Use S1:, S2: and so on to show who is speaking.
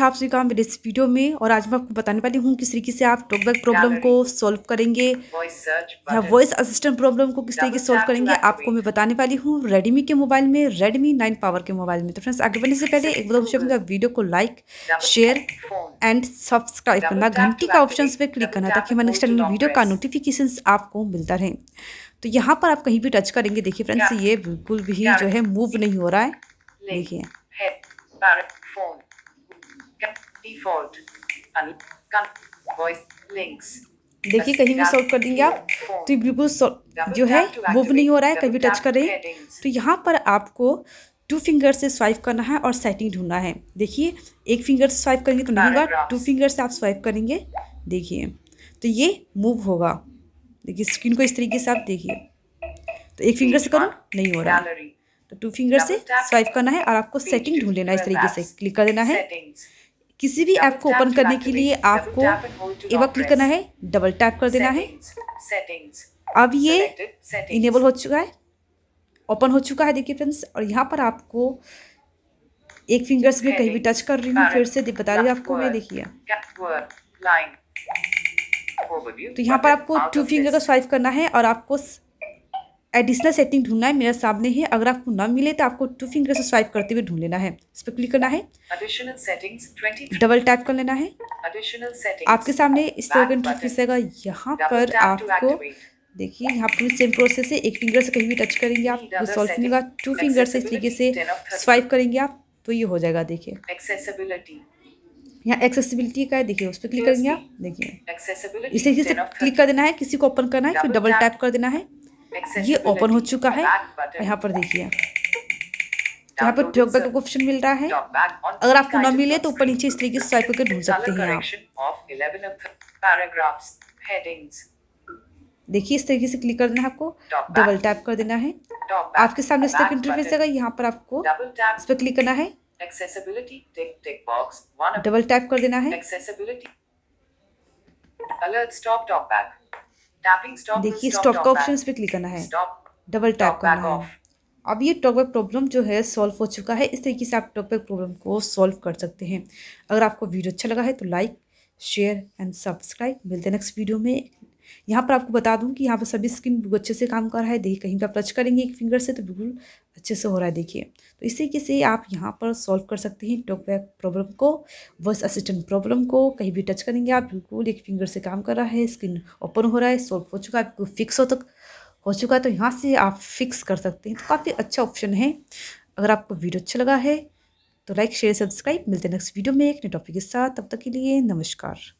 S1: था आपसे काम मेरे इस वीडियो में और आज मैं आपको बताने वाली हूँ किस तरीके से आप टॉकबैक प्रॉब्लम को सॉल्व करेंगे या वॉइस असिस्टेंट प्रॉब्लम को किस तरीके से सॉल्व करेंगे आपको मैं बताने वाली हूँ रेडमी के मोबाइल में रेडमी नाइन पावर के मोबाइल में तो फ्रेंड्स आगे बढ़ने से पहले एक बार ऑप्शन वीडियो को लाइक शेयर एंड सब्सक्राइब करना घंटी का ऑप्शन पर क्लिक करना ताकि हमारे नेक्स्ट टाइम वीडियो का नोटिफिकेशन आपको मिलता रहे तो यहाँ पर आप कहीं भी टच करेंगे देखिए फ्रेंड्स ये बिल्कुल भी जो है मूव नहीं हो रहा है देखिए डिफॉल्ट वॉइस लिंक्स देखिए कहीं भी सॉल्व कर देंगे आप तो बिल्कुल जो है वो भी नहीं हो रहा है कभी टच कर रहे हैं तो यहाँ पर आपको टू फिंगर से स्वाइप करना है और सेटिंग ढूंढना है देखिए एक फिंगर से स्वाइप करेंगे तो नहीं होगा टू फिंगर से आप स्वाइप करेंगे देखिए तो ये मूव होगा देखिए स्क्रीन को इस तरीके से आप देखिए तो एक फिंगर से करो नहीं हो रहा है तो टू फिंगर से स्वाइप करना है और आपको सेटिंग ढूंढ लेना है इस तरीके से क्लिक कर देना है किसी भी ऐप को ओपन करने के लिए आपको एवर क्लिक करना है डबल टैप कर देना है अब ये इनेबल हो चुका है ओपन हो चुका है देखिए फ्रेंड्स और यहाँ पर आपको एक फिंगर्स में कहीं भी टच कर रही हूँ फिर से बता रही आपको मैं देखिए तो यहाँ पर आपको टू फिंगर का स्वाइप करना है और आपको एडिशनल सेटिंग ढूंढना है मेरा सामने है अगर आपको ना मिले तो आपको टू फिंगर से स्वाइप करते हुए ढूंढ लेना है इस पर क्लिक करना है डबल टैप कर लेना है आपके सामने इस तरह का इंटरफेस आएगा यहाँ पर आपको देखिए यहाँ पूरी सेम प्रोसेस है एक फिंगर से कहीं भी टच करेंगे आप सॉल्व नहीं होगा टू फिंगर से इस तरीके से स्वाइप करेंगे आप तो ये हो जाएगा देखिए एक्सेसिबिलिटी यहाँ एक्सेसिबिलिटी का है देखिए उस पर क्लिक करेंगे आप देखिए इस तरीके से क्लिक कर देना है किसी को ओपन करना है फिर डबल टैप कर देना है ये ओपन हो चुका है यहाँ पर देखिए यहाँ पर टॉप बैक ऑप्शन मिल रहा है अगर आपको ना मिले तो ऊपर नीचे इस तरीके से स्वाइप करके ढूंढ सकते हैं आप देखिए इस तरीके से क्लिक कर देना है आपको डबल टैप कर देना है आपके सामने इस तक इंटरफेस आएगा यहाँ पर आपको इस पर क्लिक करना है डबल टैप कर देना है अलर्ट स्टॉप टॉप बैक देखिए स्टॉप का ऑप्शन पे क्लिक करना है डबल टैप करना है अब ये टॉकबैक प्रॉब्लम जो है सॉल्व हो चुका है इस तरीके से आप टॉकबैक प्रॉब्लम को सॉल्व कर सकते हैं अगर आपको वीडियो अच्छा लगा है तो लाइक शेयर एंड सब्सक्राइब मिलते हैं नेक्स्ट वीडियो में यहाँ पर आपको बता दूँ कि यहाँ पर सभी स्किन अच्छे से काम कर रहा है देखिए कहीं पर टच करेंगे एक फिंगर से तो बिल्कुल अच्छे से हो रहा है देखिए तो इस तरीके से आप यहाँ पर सॉल्व कर सकते हैं टॉक बैक प्रॉब्लम को वॉइस असिस्टेंट प्रॉब्लम को कहीं भी टच करेंगे आप बिल्कुल एक फिंगर से काम कर रहा है स्किन ओपन हो रहा है सॉल्व हो चुका है बिल्कुल फिक्स हो तक हो चुका है तो यहाँ से आप फिक्स कर सकते हैं तो काफ़ी अच्छा ऑप्शन है अगर आपको वीडियो अच्छा लगा है तो लाइक शेयर सब्सक्राइब मिलते हैं नेक्स्ट वीडियो में एक नए टॉपिक के साथ तब तक के लिए नमस्कार